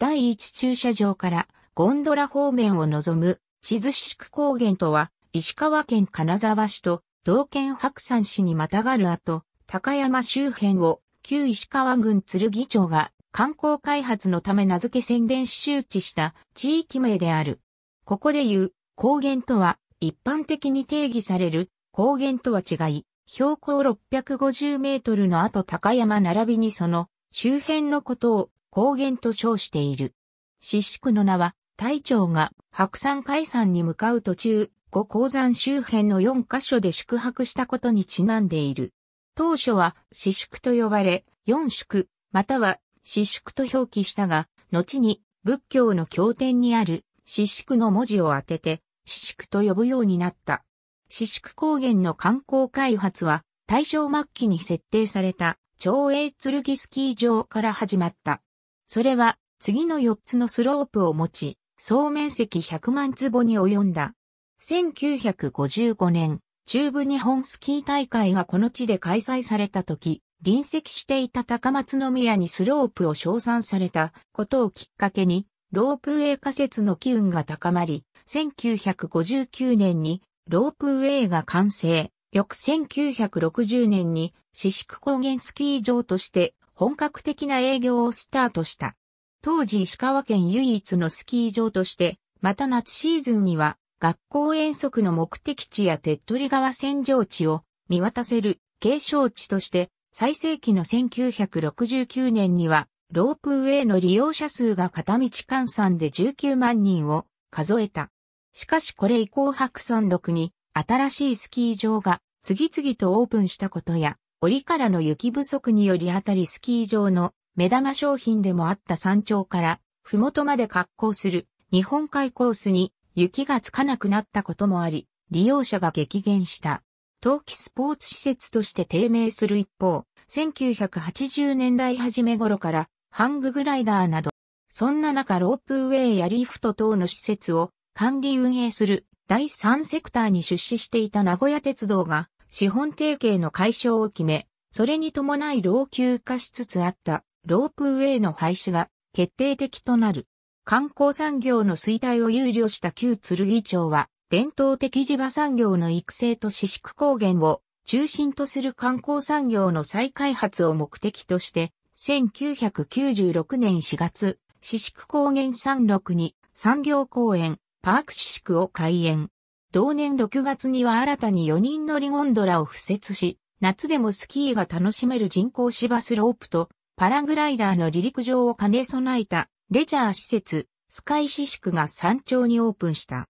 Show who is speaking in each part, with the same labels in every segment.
Speaker 1: 第一駐車場からゴンドラ方面を望む地図宿高原とは石川県金沢市と道県白山市にまたがる後、高山周辺を旧石川郡鶴木町が観光開発のため名付け宣伝周知した地域名である。ここで言う高原とは一般的に定義される高原とは違い、標高650メートルの後高山並びにその周辺のことを高原と称している。四宿の名は、隊長が白山海山に向かう途中、五鉱山周辺の4箇所で宿泊したことにちなんでいる。当初は四宿と呼ばれ、四宿、または四宿と表記したが、後に仏教の経典にある四宿の文字を当てて、四宿と呼ぶようになった。四宿高原の観光開発は、大正末期に設定された、長英剣スキー場から始まった。それは次の4つのスロープを持ち、総面積100万坪に及んだ。1955年、中部日本スキー大会がこの地で開催された時、隣席していた高松宮にスロープを称賛されたことをきっかけに、ロープウェイ仮説の機運が高まり、1959年にロープウェイが完成。翌1960年に四宿高原スキー場として本格的な営業をスタートした。当時石川県唯一のスキー場として、また夏シーズンには学校遠足の目的地や手っ取り川洗浄地を見渡せる継承地として、最盛期の1969年にはロープウェイの利用者数が片道換算で19万人を数えた。しかしこれ以降白山麓に新しいスキー場が次々とオープンしたことや、折からの雪不足によりあたりスキー場の目玉商品でもあった山頂から麓まで滑降する日本海コースに雪がつかなくなったこともあり、利用者が激減した。冬季スポーツ施設として低迷する一方、1980年代初め頃からハンググライダーなど、そんな中ロープウェイやリフト等の施設を管理運営する第三セクターに出資していた名古屋鉄道が資本提携の解消を決め、それに伴い老朽化しつつあったロープウェイの廃止が決定的となる。観光産業の衰退を憂慮した旧剣町は、伝統的地場産業の育成と四宿高原を中心とする観光産業の再開発を目的として、1996年4月、四宿高原山麓に産業公園、パーク四宿を開園。同年6月には新たに4人乗りゴンドラを付設し、夏でもスキーが楽しめる人工芝スロープとパラグライダーの離陸場を兼ね備えたレジャー施設スカイシシクが山頂にオープンした。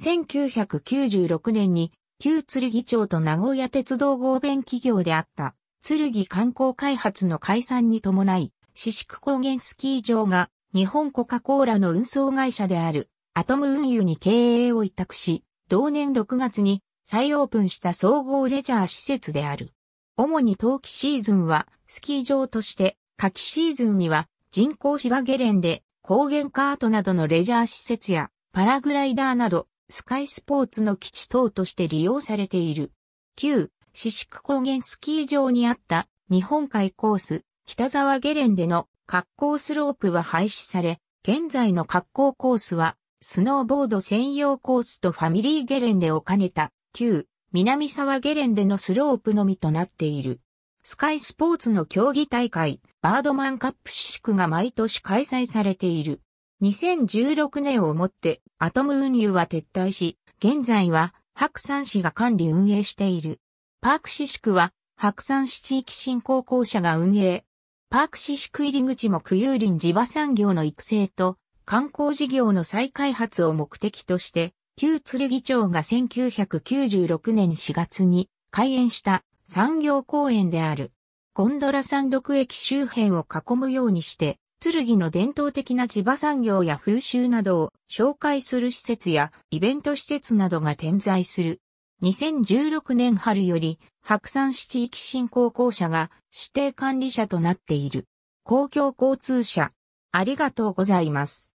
Speaker 1: 1996年に旧剣町と名古屋鉄道合弁企業であった剣観光開発の解散に伴い、四宿高原スキー場が日本コカ・コーラの運送会社であるアトム運輸に経営を委託し、同年6月に再オープンした総合レジャー施設である。主に冬季シーズンはスキー場として、夏季シーズンには人工芝ゲレンデ、高原カートなどのレジャー施設やパラグライダーなどスカイスポーツの基地等として利用されている。旧、四宿高原スキー場にあった日本海コース、北沢ゲレンデの格好スロープは廃止され、現在の格好コースはスノーボード専用コースとファミリーゲレンデを兼ねた、旧、南沢ゲレンデのスロープのみとなっている。スカイスポーツの競技大会、バードマンカップ四宿が毎年開催されている。2016年をもって、アトム運輸は撤退し、現在は、白山市が管理運営している。パーク四宿は、白山市地域振興公社が運営。パーク四宿入り口も区有林地場産業の育成と、観光事業の再開発を目的として、旧剣町が1996年4月に開園した産業公園である。ゴンドラ山独駅周辺を囲むようにして、剣の伝統的な地場産業や風習などを紹介する施設やイベント施設などが点在する。2016年春より白山市地域振興公社が指定管理者となっている。公共交通社。ありがとうございます。